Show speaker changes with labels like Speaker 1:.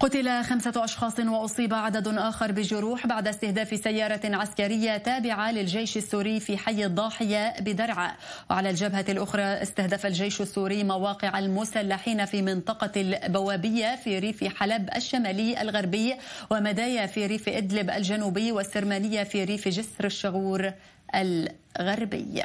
Speaker 1: قتل خمسة أشخاص وأصيب عدد آخر بجروح بعد استهداف سيارة عسكرية تابعة للجيش السوري في حي الضاحية بدرعا وعلى الجبهة الأخرى استهدف الجيش السوري مواقع المسلحين في منطقة البوابية في ريف حلب الشمالي الغربي ومدايا في ريف إدلب الجنوبي والسرمانية في ريف جسر الشغور الغربي